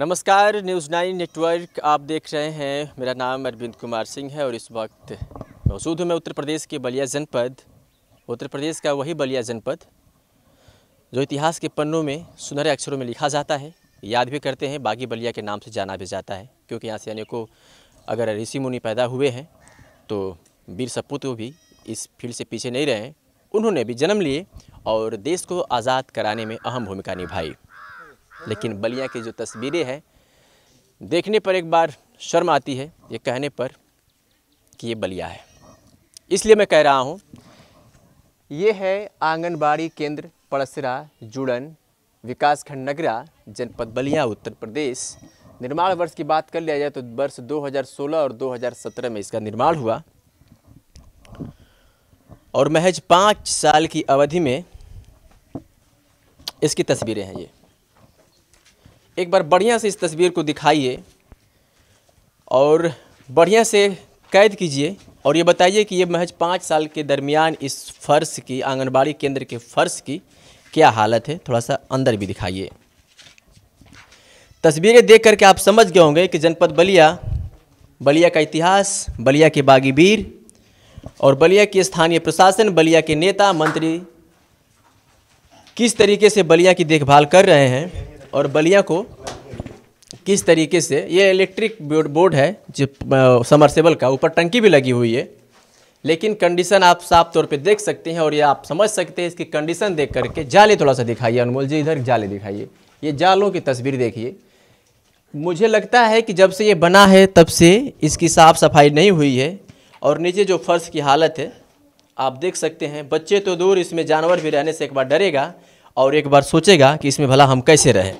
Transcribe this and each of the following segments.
नमस्कार news nine network आप देख रहे हैं मेरा नाम अरविंद कुमार सिंह है और इस वक्त मौजूद हूँ मैं उत्तर प्रदेश के बलिया जनपद उत्तर प्रदेश का वही बलिया जनपद जो इतिहास के पन्नों में सुनहरे अक्षरों में लिखा जाता है याद भी करते हैं बागी बलिया के नाम से जाना भी जाता है क्योंकि यहाँ से अनेकों अगर ऋषि मुनि पैदा हुए हैं तो वीर सपूत भी इस फील्ड से पीछे नहीं रहे उन्होंने भी जन्म लिए और देश को आज़ाद कराने में अहम भूमिका निभाई लेकिन बलिया की जो तस्वीरें हैं देखने पर एक बार शर्म आती है ये कहने पर कि ये बलिया है इसलिए मैं कह रहा हूँ ये है आंगनबाड़ी केंद्र पड़सरा जुड़न विकासखंड नगरा जनपद बलिया उत्तर प्रदेश निर्माण वर्ष की बात कर लिया जाए तो वर्ष 2016 और 2017 में इसका निर्माण हुआ और महज पाँच साल की अवधि में इसकी तस्वीरें हैं ये एक बार बढ़िया से इस तस्वीर को दिखाइए और बढ़िया से कैद कीजिए और ये बताइए कि ये महज पाँच साल के दरमियान इस फ़र्श की आंगनबाड़ी केंद्र के फ़र्श की क्या हालत है थोड़ा सा अंदर भी दिखाइए तस्वीरें देख करके आप समझ गए होंगे कि जनपद बलिया बलिया का इतिहास बलिया के बागीबीर और बलिया के स्थानीय प्रशासन बलिया के नेता मंत्री किस तरीके से बलिया की देखभाल कर रहे हैं और बलिया को किस तरीके से ये इलेक्ट्रिक बोर्ड है जो समरसेबल का ऊपर टंकी भी लगी हुई है लेकिन कंडीशन आप साफ तौर पे देख सकते हैं और ये आप समझ सकते हैं इसकी कंडीशन देख करके जाले थोड़ा सा दिखाइए अनमोल जी इधर जाले दिखाइए ये जालों की तस्वीर देखिए मुझे लगता है कि जब से ये बना है तब से इसकी साफ सफाई नहीं हुई है और नीचे जो फर्श की हालत है आप देख सकते हैं बच्चे तो दूर इसमें जानवर भी रहने से एक बार डरेगा और एक बार सोचेगा कि इसमें भला हम कैसे रहें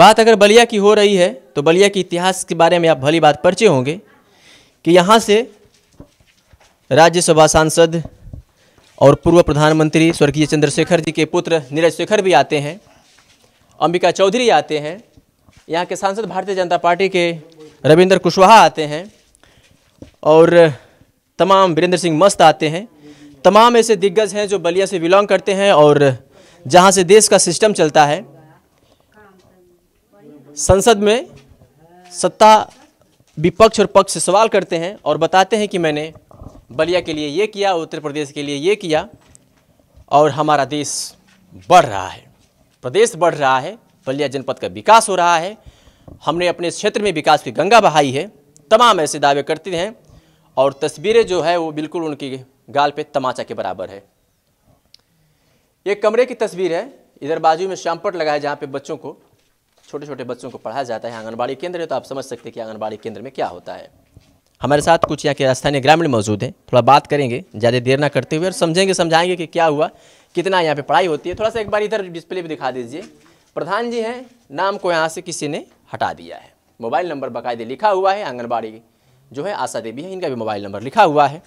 बात अगर बलिया की हो रही है तो बलिया के इतिहास के बारे में आप भली बात परिचय होंगे कि यहाँ से राज्यसभा सांसद और पूर्व प्रधानमंत्री स्वर्गीय चंद्रशेखर जी के पुत्र नीरज शेखर भी आते हैं अंबिका चौधरी आते हैं यहाँ के सांसद भारतीय जनता पार्टी के रविंद्र कुशवाहा आते हैं और तमाम वीरेंद्र सिंह मस्त आते हैं तमाम ऐसे दिग्गज हैं जो बलिया से बिलोंग करते हैं और जहाँ से देश का सिस्टम चलता है संसद में सत्ता विपक्ष और पक्ष से सवाल करते हैं और बताते हैं कि मैंने बलिया के लिए ये किया उत्तर प्रदेश के लिए ये किया और हमारा देश बढ़ रहा है प्रदेश बढ़ रहा है बलिया जनपद का विकास हो रहा है हमने अपने क्षेत्र में विकास की गंगा बहाई है तमाम ऐसे दावे करते हैं और तस्वीरें जो है वो बिल्कुल उनकी गाल पे तमाचा के बराबर है ये कमरे की तस्वीर है इधर बाजू में श्यामपट लगा है जहाँ पे बच्चों को छोटे छोटे बच्चों को पढ़ाया जाता है आंगनबाड़ी केंद्र है तो आप समझ सकते हैं कि आंगनबाड़ी केंद्र में क्या होता है हमारे साथ कुछ यहाँ के स्थानीय ग्रामीण मौजूद हैं थोड़ा बात करेंगे ज़्यादा देर ना करते हुए और समझेंगे समझाएंगे कि क्या हुआ कितना यहाँ पे पढ़ाई होती है थोड़ा सा एक बार इधर डिस्प्ले भी दिखा दीजिए प्रधान जी हैं नाम को यहाँ से किसी ने हटा दिया है मोबाइल नंबर बाकायदे लिखा हुआ है आंगनबाड़ी जो है आशा देवी है इनका भी मोबाइल नंबर लिखा हुआ है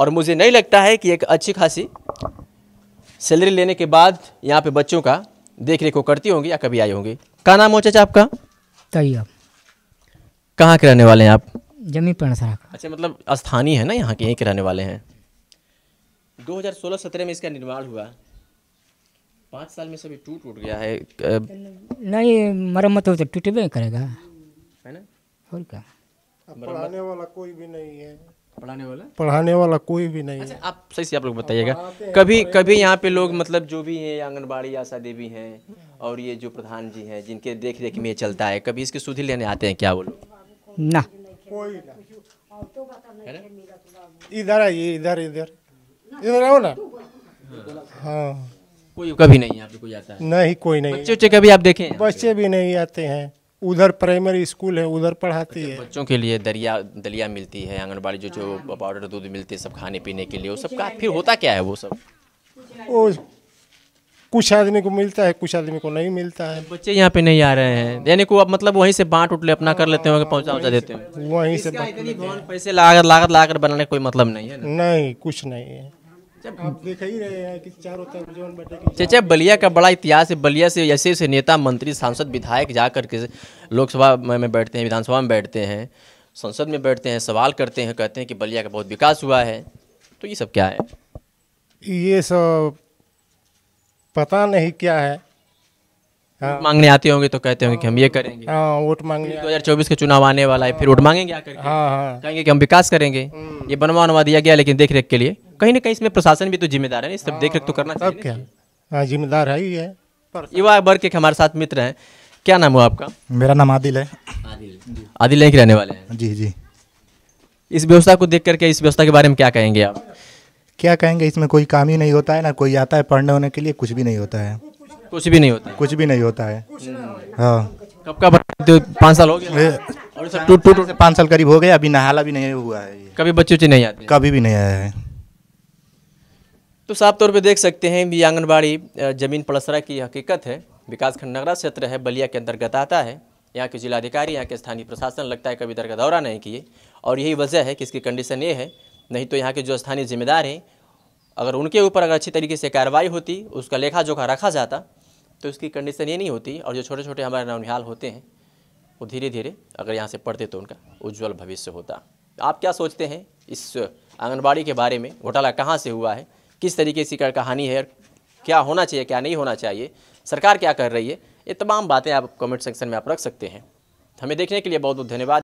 और मुझे नहीं लगता है कि एक अच्छी खासी सैलरी लेने के बाद यहाँ पे बच्चों का देख रेख करती होंगी या कभी आई होंगी क्या नाम हो चाचा आपका तैयब कहाँ के रहने वाले हैं आप जमी पणसरा अच्छा मतलब स्थानीय है ना यहाँ के यहीं के रहने वाले हैं 2016-17 में इसका निर्माण हुआ पाँच साल में सभी टूट टूट गया है नहीं मरम्मत हो तो टूटे करेगा है ना और क्या पढ़ाने वाला कोई भी नहीं है पढ़ाने वाला पढ़ाने वाला कोई भी नहीं अच्छा, आप सही से आप लोग बताइएगा कभी कभी यहाँ पे लोग मतलब जो भी हैं आंगनबाड़ी आशा देवी हैं और ये जो प्रधान जी हैं जिनके देख रेख में ये चलता है कभी इसके सुधी लेने आते हैं क्या वो लोग ना कोई इधर आइए इधर इधर इधर आओ ना हाँ कोई कभी नहीं यहाँ पे कोई आता है नहीं कोई नहीं बच्चे कभी आप देखे बच्चे भी नहीं आते हैं उधर प्राइमरी स्कूल है उधर पढ़ाती है बच्चों के लिए दरिया दलिया मिलती है आंगनबाड़ी जो जो पाउडर दूध मिलती है सब खाने पीने के लिए वो सब का फिर होता क्या है वो सब वो कुछ आदमी को मिलता है कुछ आदमी को नहीं मिलता है बच्चे यहाँ पे नहीं आ रहे हैं यानी को अब मतलब वहीं से बांट उठले अपना कर लेते हैं पहुँचा पहुँचा देते हैं वहीं से पैसे लागत लागत लागत बनाने का कोई मतलब नहीं है नहीं कुछ नहीं है चेचा बलिया का बड़ा इतिहास है बलिया से ऐसे ऐसे नेता मंत्री सांसद विधायक जा के लोकसभा में बैठते हैं विधानसभा में बैठते हैं संसद में बैठते हैं सवाल करते हैं कहते हैं कि बलिया का बहुत विकास हुआ है तो ये सब क्या है ये सब पता नहीं क्या है हाँ। मांगने आते होंगे तो कहते होंगे कि हम ये करेंगे हाँ वोट मांगने दो हज़ार चौबीस का चुनाव आने वाला है फिर वोट मांगेंगे हाँ हाँ कहेंगे कि हम विकास करेंगे हम्म। ये बनवा बनवा दिया गया लेकिन देख रेख के लिए कहीं ना कहीं इसमें प्रशासन भी तो जिम्मेदार है इस सब देख रेख तो करना चाहिए क्या हाँ जिम्मेदार है ही है युवा वर्ग के हमारे साथ मित्र हैं क्या नाम हुआ आपका मेरा नाम आदिल है आदिल है के रहने वाले हैं जी जी इस व्यवस्था को देख करके इस व्यवस्था के बारे में क्या कहेंगे आप क्या कहेंगे इसमें कोई काम ही नहीं होता है ना कोई आता है पढ़ने होने के लिए कुछ भी नहीं होता है कुछ भी नहीं होता कुछ भी नहीं होता है हाँ कब का तो पाँच साल हो गया पाँच साल करीब हो गया अभी नहाला भी नहीं हुआ है कभी बच्चे नहीं आते कभी भी नहीं आया है तो साफ तौर पे देख सकते हैं ये आंगनबाड़ी ज़मीन पड़सरा की हकीकत है विकासखंड नगरा क्षेत्र है बलिया के अंतर्गत आता है यहाँ के जिलाधिकारी यहाँ के स्थानीय प्रशासन लगता है कभी इधर का दौरा नहीं किए और यही वजह है कि इसकी कंडीशन ये है नहीं तो यहाँ के जो स्थानीय जिम्मेदार हैं अगर उनके ऊपर अगर अच्छी तरीके से कार्रवाई होती उसका लेखा जोखा रखा जाता तो इसकी कंडीशन ये नहीं होती और जो छोटे छोटे हमारे नौनिहाल होते हैं वो धीरे धीरे अगर यहाँ से पढ़ते तो उनका उज्जवल भविष्य होता आप क्या सोचते हैं इस आंगनबाड़ी के बारे में घोटाला कहाँ से हुआ है किस तरीके से कहानी है क्या होना चाहिए क्या नहीं होना चाहिए सरकार क्या कर रही है ये तमाम बातें आप कमेंट सेक्शन में आप रख सकते हैं हमें देखने के लिए बहुत बहुत धन्यवाद